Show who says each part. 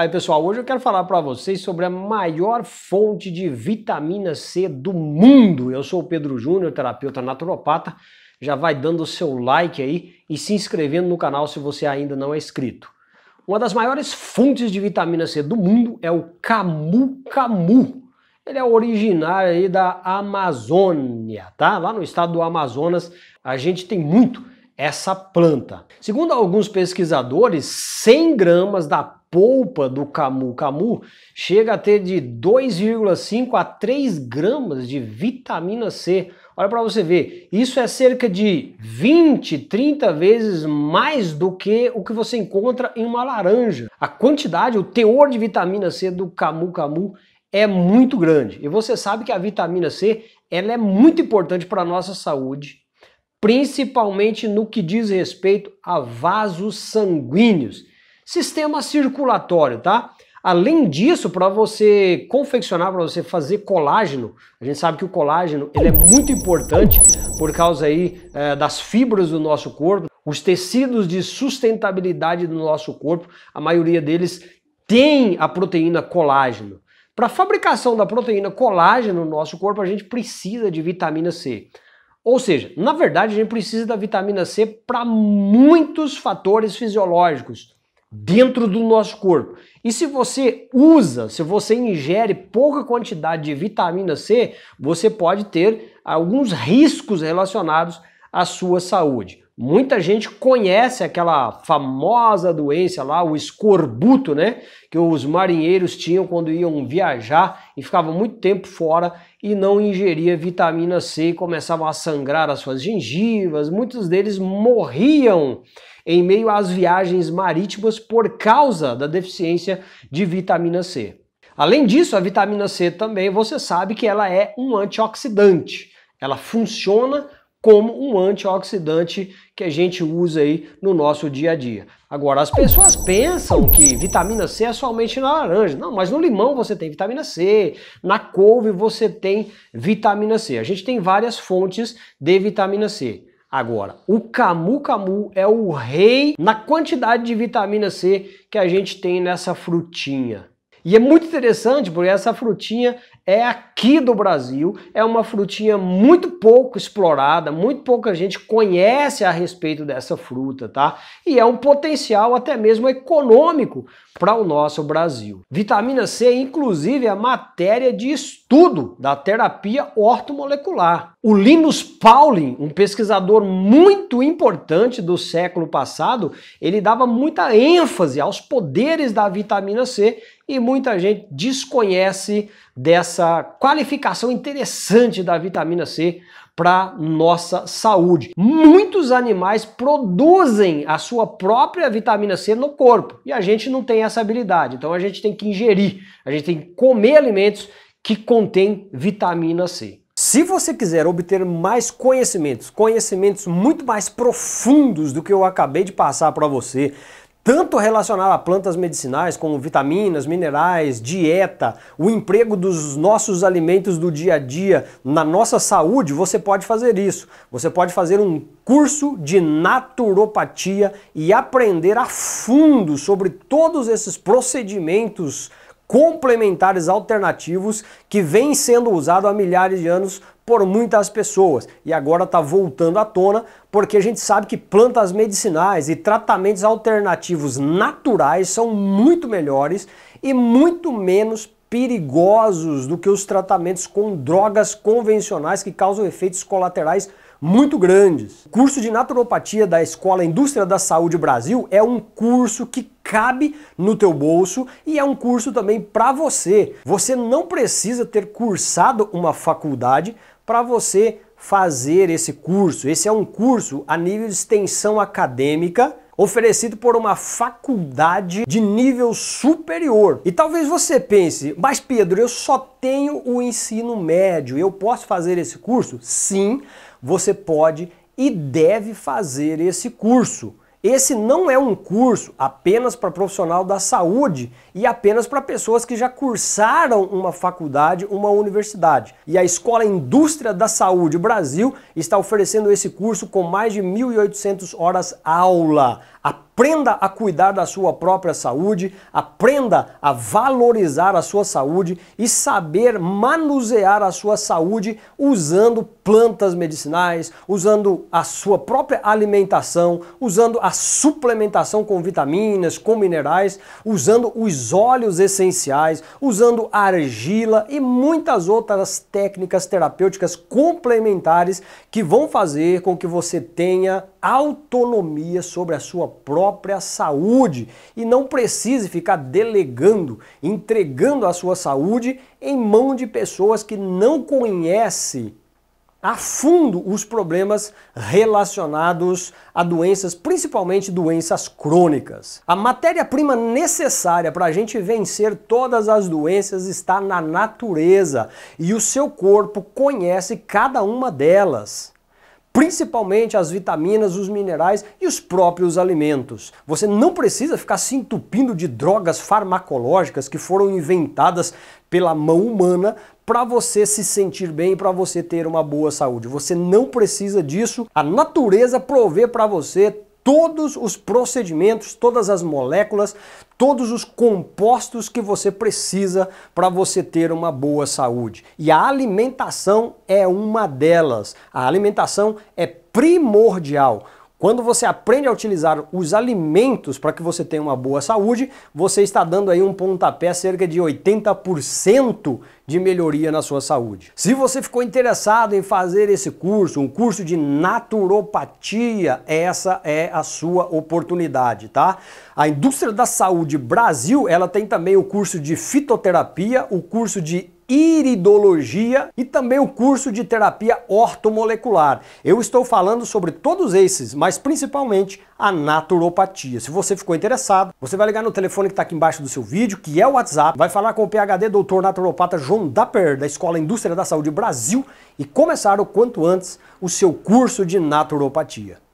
Speaker 1: Aí, pessoal, hoje eu quero falar para vocês sobre a maior fonte de vitamina C do mundo. Eu sou o Pedro Júnior, terapeuta naturopata. Já vai dando o seu like aí e se inscrevendo no canal se você ainda não é inscrito. Uma das maiores fontes de vitamina C do mundo é o camu camu. Ele é originário aí da Amazônia, tá? Lá no estado do Amazonas, a gente tem muito essa planta. Segundo alguns pesquisadores, 100 gramas da polpa do camu. camu chega a ter de 2,5 a 3 gramas de vitamina C. Olha para você ver, isso é cerca de 20, 30 vezes mais do que o que você encontra em uma laranja. A quantidade, o teor de vitamina C do camu camu é muito grande. E você sabe que a vitamina C ela é muito importante para a nossa saúde, principalmente no que diz respeito a vasos sanguíneos. Sistema circulatório, tá? Além disso, para você confeccionar, para você fazer colágeno, a gente sabe que o colágeno ele é muito importante por causa aí é, das fibras do nosso corpo, os tecidos de sustentabilidade do nosso corpo, a maioria deles tem a proteína colágeno. Para a fabricação da proteína colágeno no nosso corpo, a gente precisa de vitamina C. Ou seja, na verdade, a gente precisa da vitamina C para muitos fatores fisiológicos, dentro do nosso corpo. E se você usa, se você ingere pouca quantidade de vitamina C, você pode ter alguns riscos relacionados à sua saúde. Muita gente conhece aquela famosa doença lá, o escorbuto, né? Que os marinheiros tinham quando iam viajar e ficavam muito tempo fora e não ingeria vitamina C e começavam a sangrar as suas gengivas. Muitos deles morriam em meio às viagens marítimas por causa da deficiência de vitamina C. Além disso, a vitamina C também, você sabe que ela é um antioxidante. Ela funciona como um antioxidante que a gente usa aí no nosso dia a dia. Agora, as pessoas pensam que vitamina C é somente na laranja. Não, mas no limão você tem vitamina C, na couve você tem vitamina C. A gente tem várias fontes de vitamina C. Agora, o camu camu é o rei na quantidade de vitamina C que a gente tem nessa frutinha. E é muito interessante porque essa frutinha é aqui do Brasil, é uma frutinha muito pouco explorada, muito pouca gente conhece a respeito dessa fruta, tá? E é um potencial até mesmo econômico para o nosso Brasil. Vitamina C, inclusive, é matéria de estudo da terapia ortomolecular. O Linus Pauling, um pesquisador muito importante do século passado, ele dava muita ênfase aos poderes da vitamina C e muita gente desconhece dessa qualificação interessante da vitamina C para nossa saúde. Muitos animais produzem a sua própria vitamina C no corpo e a gente não tem essa habilidade. Então a gente tem que ingerir, a gente tem que comer alimentos que contêm vitamina C. Se você quiser obter mais conhecimentos, conhecimentos muito mais profundos do que eu acabei de passar para você, tanto relacionado a plantas medicinais como vitaminas, minerais, dieta, o emprego dos nossos alimentos do dia a dia na nossa saúde, você pode fazer isso. Você pode fazer um curso de naturopatia e aprender a fundo sobre todos esses procedimentos complementares alternativos que vêm sendo usados há milhares de anos por muitas pessoas e agora está voltando à tona porque a gente sabe que plantas medicinais e tratamentos alternativos naturais são muito melhores e muito menos perigosos do que os tratamentos com drogas convencionais que causam efeitos colaterais muito grandes. O curso de naturopatia da Escola Indústria da Saúde Brasil é um curso que cabe no teu bolso e é um curso também para você. Você não precisa ter cursado uma faculdade para você fazer esse curso. Esse é um curso a nível de extensão acadêmica oferecido por uma faculdade de nível superior. E talvez você pense, mas Pedro, eu só tenho o ensino médio, eu posso fazer esse curso? Sim, você pode e deve fazer esse curso. Esse não é um curso apenas para profissional da saúde e apenas para pessoas que já cursaram uma faculdade, uma universidade. E a Escola Indústria da Saúde Brasil está oferecendo esse curso com mais de 1.800 horas aula. Aprenda a cuidar da sua própria saúde, aprenda a valorizar a sua saúde e saber manusear a sua saúde usando plantas medicinais, usando a sua própria alimentação, usando a suplementação com vitaminas, com minerais, usando os óleos essenciais, usando argila e muitas outras técnicas terapêuticas complementares que vão fazer com que você tenha autonomia sobre a sua própria saúde e não precise ficar delegando, entregando a sua saúde em mão de pessoas que não conhecem a fundo os problemas relacionados a doenças, principalmente doenças crônicas. A matéria-prima necessária para a gente vencer todas as doenças está na natureza e o seu corpo conhece cada uma delas. Principalmente as vitaminas, os minerais e os próprios alimentos. Você não precisa ficar se entupindo de drogas farmacológicas que foram inventadas pela mão humana para você se sentir bem, para você ter uma boa saúde. Você não precisa disso. A natureza provê para você todos os procedimentos, todas as moléculas, todos os compostos que você precisa para você ter uma boa saúde. E a alimentação é uma delas. A alimentação é primordial. Quando você aprende a utilizar os alimentos para que você tenha uma boa saúde, você está dando aí um pontapé cerca de 80% de melhoria na sua saúde. Se você ficou interessado em fazer esse curso, um curso de naturopatia, essa é a sua oportunidade, tá? A indústria da saúde Brasil, ela tem também o curso de fitoterapia, o curso de iridologia e também o curso de terapia ortomolecular. Eu estou falando sobre todos esses, mas principalmente a naturopatia. Se você ficou interessado, você vai ligar no telefone que está aqui embaixo do seu vídeo, que é o WhatsApp, vai falar com o PHD doutor naturopata João Dapper, da Escola Indústria da Saúde Brasil, e começar o quanto antes o seu curso de naturopatia.